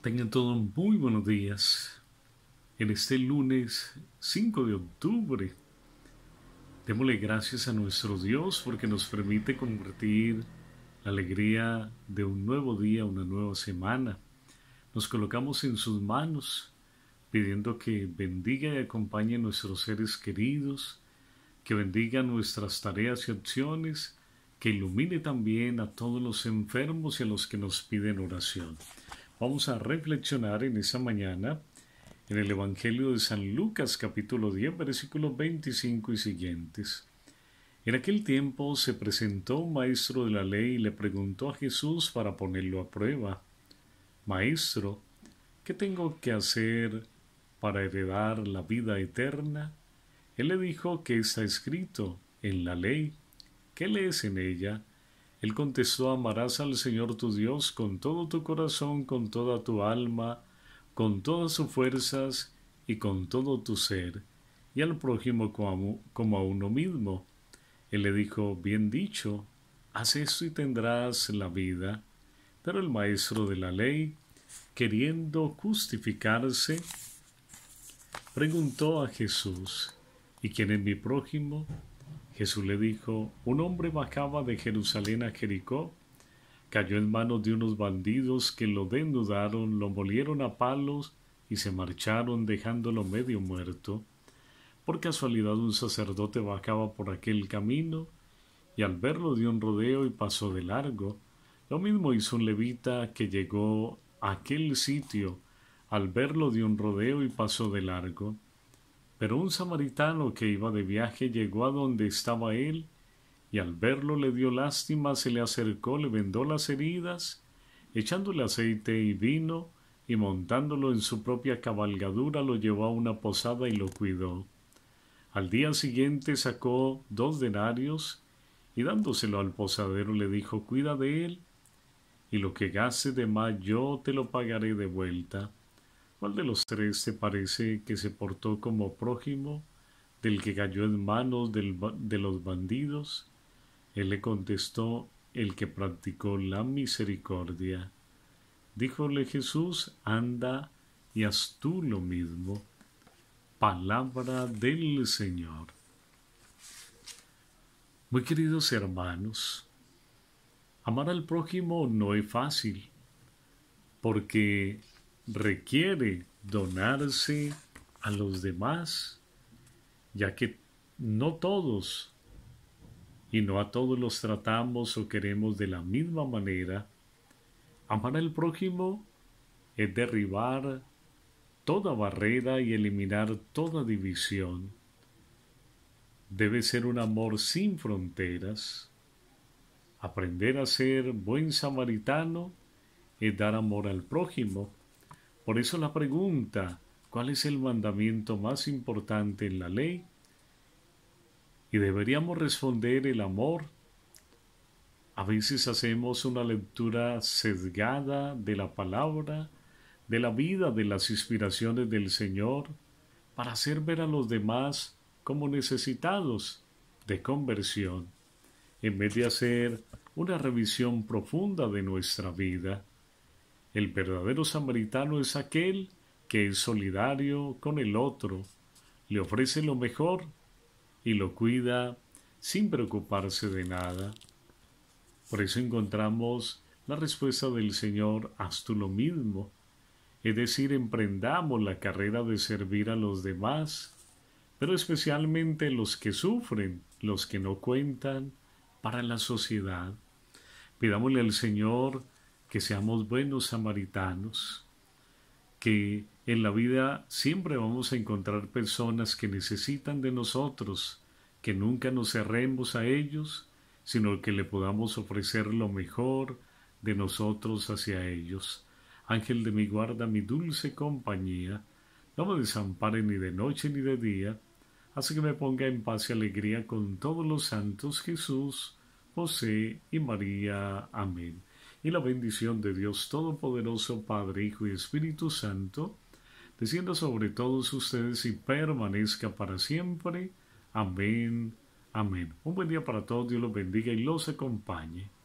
Tengan todos muy buenos días. En este lunes 5 de octubre, démosle gracias a nuestro Dios porque nos permite convertir la alegría de un nuevo día, una nueva semana. Nos colocamos en sus manos pidiendo que bendiga y acompañe a nuestros seres queridos, que bendiga nuestras tareas y opciones, que ilumine también a todos los enfermos y a los que nos piden oración. Vamos a reflexionar en esa mañana en el Evangelio de San Lucas capítulo 10 versículos 25 y siguientes. En aquel tiempo se presentó un maestro de la ley y le preguntó a Jesús para ponerlo a prueba, Maestro, ¿qué tengo que hacer para heredar la vida eterna? Él le dijo que está escrito en la ley. ¿Qué lees en ella? Él contestó, amarás al Señor tu Dios con todo tu corazón, con toda tu alma, con todas sus fuerzas y con todo tu ser, y al prójimo como, a uno mismo. Él le dijo, bien dicho, haz esto y tendrás la vida. Pero el maestro de la ley, queriendo justificarse, preguntó a Jesús, ¿y quién es mi prójimo? Jesús le dijo, un hombre bajaba de Jerusalén a Jericó, cayó en manos de unos bandidos que lo denudaron, lo molieron a palos y se marcharon dejándolo medio muerto. Por casualidad un sacerdote bajaba por aquel camino y al verlo dio un rodeo y pasó de largo. Lo mismo hizo un levita que llegó a aquel sitio, al verlo dio un rodeo y pasó de largo. Pero un samaritano que iba de viaje llegó a donde estaba él, y al verlo le dio lástima, se le acercó, le vendó las heridas, echándole aceite y vino, y montándolo en su propia cabalgadura lo llevó a una posada y lo cuidó. Al día siguiente sacó dos denarios, y dándoselo al posadero le dijo Cuida de él, y lo que gase de más yo te lo pagaré de vuelta. ¿Cuál de los tres te parece que se portó como prójimo del que cayó en manos de los bandidos? Él le contestó, el que practicó la misericordia. Díjole Jesús, anda y haz tú lo mismo. Palabra del Señor. Muy queridos hermanos, amar al prójimo no es fácil, porque requiere donarse a los demás, ya que no todos y no a todos los tratamos o queremos de la misma manera, amar al prójimo es derribar toda barrera y eliminar toda división. Debe ser un amor sin fronteras. Aprender a ser buen samaritano es dar amor al prójimo por eso la pregunta, ¿cuál es el mandamiento más importante en la ley? Y deberíamos responder el amor. A veces hacemos una lectura sesgada de la palabra, de la vida, de las inspiraciones del Señor, para hacer ver a los demás como necesitados de conversión, en vez de hacer una revisión profunda de nuestra vida. El verdadero samaritano es aquel que es solidario con el otro, le ofrece lo mejor y lo cuida sin preocuparse de nada. Por eso encontramos la respuesta del Señor, haz tú lo mismo. Es decir, emprendamos la carrera de servir a los demás, pero especialmente los que sufren, los que no cuentan para la sociedad. Pidámosle al Señor que seamos buenos samaritanos, que en la vida siempre vamos a encontrar personas que necesitan de nosotros, que nunca nos cerremos a ellos, sino que le podamos ofrecer lo mejor de nosotros hacia ellos. Ángel de mi guarda, mi dulce compañía, no me desampare ni de noche ni de día, así que me ponga en paz y alegría con todos los santos Jesús, José y María. Amén y la bendición de Dios Todopoderoso, Padre, Hijo y Espíritu Santo, descienda sobre todos ustedes y permanezca para siempre. Amén. Amén. Un buen día para todos, Dios los bendiga y los acompañe.